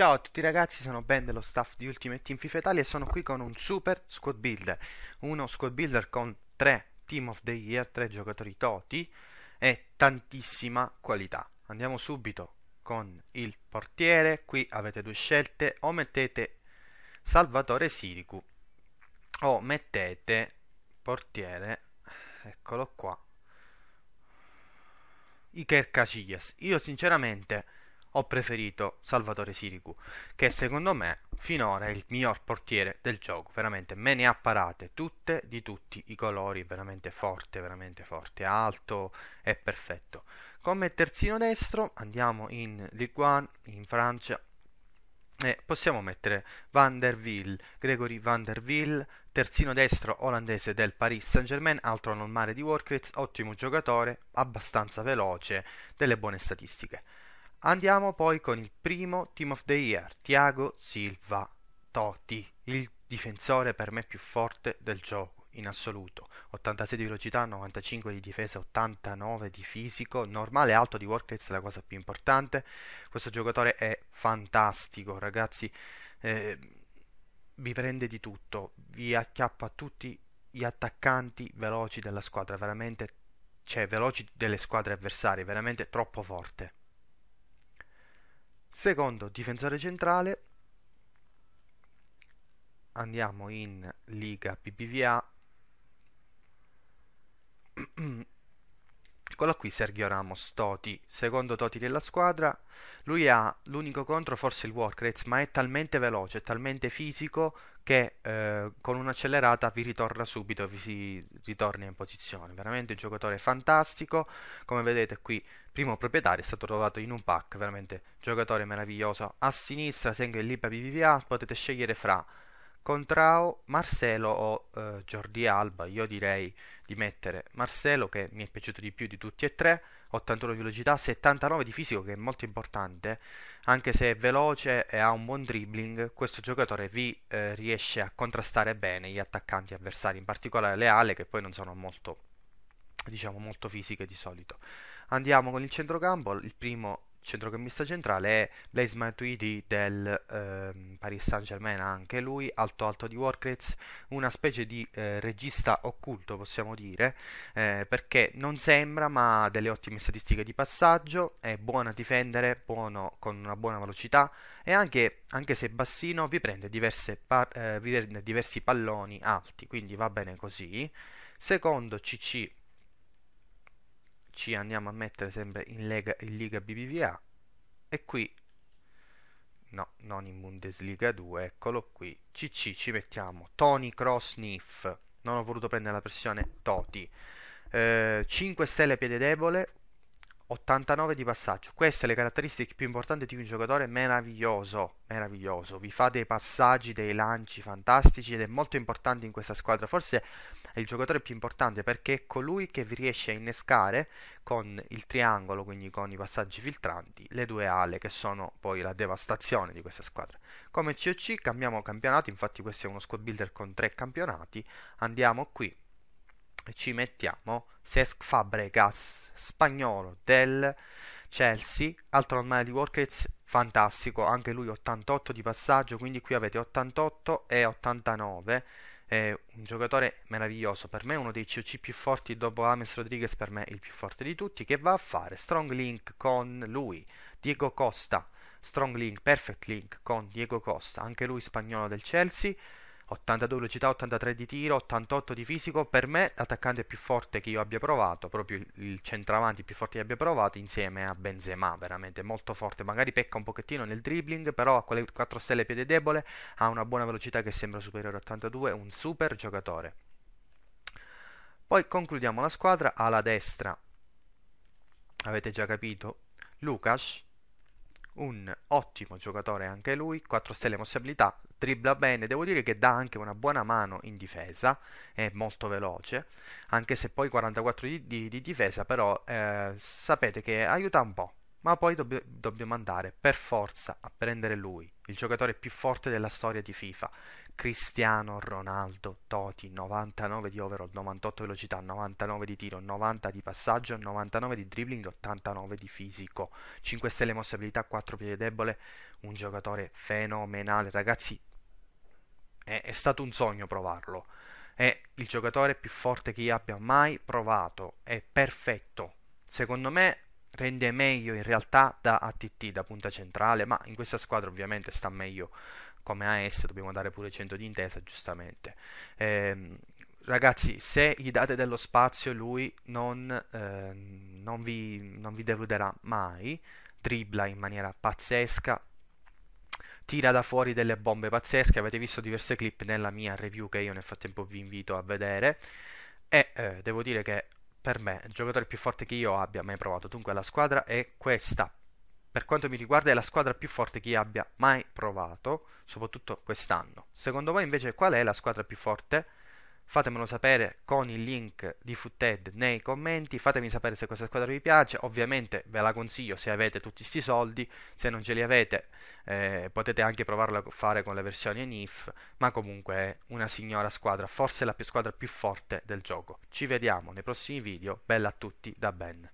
Ciao a tutti ragazzi, sono Ben dello staff di Ultimate Team FIFA Italia e sono qui con un super squad builder, uno squad builder con tre Team of the Year, tre giocatori toti e tantissima qualità. Andiamo subito con il portiere, qui avete due scelte, o mettete Salvatore Siricu o mettete portiere, eccolo qua, Iker Casillas. Io sinceramente ho preferito Salvatore Sirigu, che secondo me finora è il miglior portiere del gioco, veramente me ne ha parate tutte di tutti i colori, veramente forte, veramente forte, alto e perfetto. Come terzino destro andiamo in Ligue 1, in Francia, e possiamo mettere Van der Ville, Gregory Van der Ville, terzino destro olandese del Paris Saint-Germain, altro normale di Warcraft, ottimo giocatore, abbastanza veloce, delle buone statistiche. Andiamo poi con il primo Team of the Year, Thiago Silva Totti, il difensore per me più forte del gioco in assoluto. 86 di velocità, 95 di difesa, 89 di fisico, normale alto di workrate è la cosa più importante. Questo giocatore è fantastico, ragazzi. Eh, vi prende di tutto, vi acchiappa tutti gli attaccanti veloci della squadra, veramente cioè veloci delle squadre avversarie, veramente troppo forte. Secondo difensore centrale andiamo in Liga PPVA Eccolo qui Sergio Ramos, Toti, secondo Toti della squadra. Lui ha l'unico contro forse il work ma è talmente veloce, talmente fisico che eh, con un'accelerata vi ritorna subito, vi si ritorna in posizione. Veramente un giocatore fantastico. Come vedete qui, primo proprietario è stato trovato in un pack, veramente giocatore meraviglioso. A sinistra segue l'IPA BBVA, potete scegliere fra Contrao Marcelo o eh, Jordi Alba, io direi di mettere Marcelo che mi è piaciuto di più di tutti e tre, 81 di velocità, 79 di fisico che è molto importante, anche se è veloce e ha un buon dribbling, questo giocatore vi eh, riesce a contrastare bene gli attaccanti avversari, in particolare le ale che poi non sono molto diciamo molto fisiche di solito. Andiamo con il centrocampo, il primo centrocampista centrale è Blaise Matuidi del ehm, Paris Saint Germain anche lui alto alto di Warcrates una specie di eh, regista occulto possiamo dire eh, perché non sembra ma ha delle ottime statistiche di passaggio è buono a difendere buono con una buona velocità e anche, anche se bassino vi prende, par- eh, vi prende diversi palloni alti quindi va bene così secondo CC ci andiamo a mettere sempre in Lega, in Liga BBVA e qui no, non in Bundesliga 2, eccolo qui, CC ci mettiamo Tony Cross Niff, non ho voluto prendere la pressione Toti, eh, 5 stelle piede debole, 89 di passaggio. Queste le caratteristiche più importanti di un giocatore meraviglioso, meraviglioso. Vi fa dei passaggi, dei lanci fantastici ed è molto importante in questa squadra. Forse è il giocatore più importante perché è colui che vi riesce a innescare con il triangolo, quindi con i passaggi filtranti, le due ale che sono poi la devastazione di questa squadra. Come COC cambiamo campionato, infatti questo è uno squad builder con tre campionati. Andiamo qui ci mettiamo Cesc Fabregas, spagnolo del Chelsea, altro normale di Workers fantastico, anche lui 88 di passaggio, quindi qui avete 88 e 89. È un giocatore meraviglioso per me, uno dei COC più forti dopo Ames Rodriguez, per me il più forte di tutti, che va a fare strong link con lui, Diego Costa, strong link, perfect link con Diego Costa, anche lui spagnolo del Chelsea, 82 velocità, 83 di tiro, 88 di fisico. Per me l'attaccante più forte che io abbia provato, proprio il centravanti più forte che abbia provato, insieme a Benzema, veramente molto forte. Magari pecca un pochettino nel dribbling, però ha quelle 4 stelle piede debole, ha una buona velocità che sembra superiore a 82, un super giocatore. Poi concludiamo la squadra alla destra. Avete già capito? Lucas, un ottimo giocatore anche lui, 4 stelle mossabilità, dribbla bene, devo dire che dà anche una buona mano in difesa, è molto veloce, anche se poi 44 di, di, di difesa, però eh, sapete che aiuta un po', ma poi dobb- dobbiamo andare per forza a prendere lui, il giocatore più forte della storia di FIFA, Cristiano Ronaldo Toti, 99 di overall, 98 velocità, 99 di tiro, 90 di passaggio, 99 di dribbling, 89 di fisico, 5 stelle mossa abilità, 4 piedi debole, un giocatore fenomenale, ragazzi, è, è stato un sogno provarlo. È il giocatore più forte che io abbia mai provato, è perfetto. Secondo me rende meglio in realtà da ATT, da punta centrale, ma in questa squadra ovviamente sta meglio come AS, dobbiamo dare pure 100 di intesa, giustamente. Eh, ragazzi, se gli date dello spazio, lui non, eh, non, vi, non vi deluderà mai, dribbla in maniera pazzesca, tira da fuori delle bombe pazzesche, avete visto diverse clip nella mia review che io nel frattempo vi invito a vedere e eh, devo dire che per me, il giocatore più forte che io abbia mai provato. Dunque la squadra è questa. Per quanto mi riguarda è la squadra più forte che io abbia mai provato, soprattutto quest'anno. Secondo voi invece qual è la squadra più forte? fatemelo sapere con il link di Footed nei commenti, fatemi sapere se questa squadra vi piace, ovviamente ve la consiglio se avete tutti questi soldi, se non ce li avete eh, potete anche provarlo a fare con le versioni NIF, ma comunque è una signora squadra, forse la più squadra più forte del gioco. Ci vediamo nei prossimi video, bella a tutti da Ben.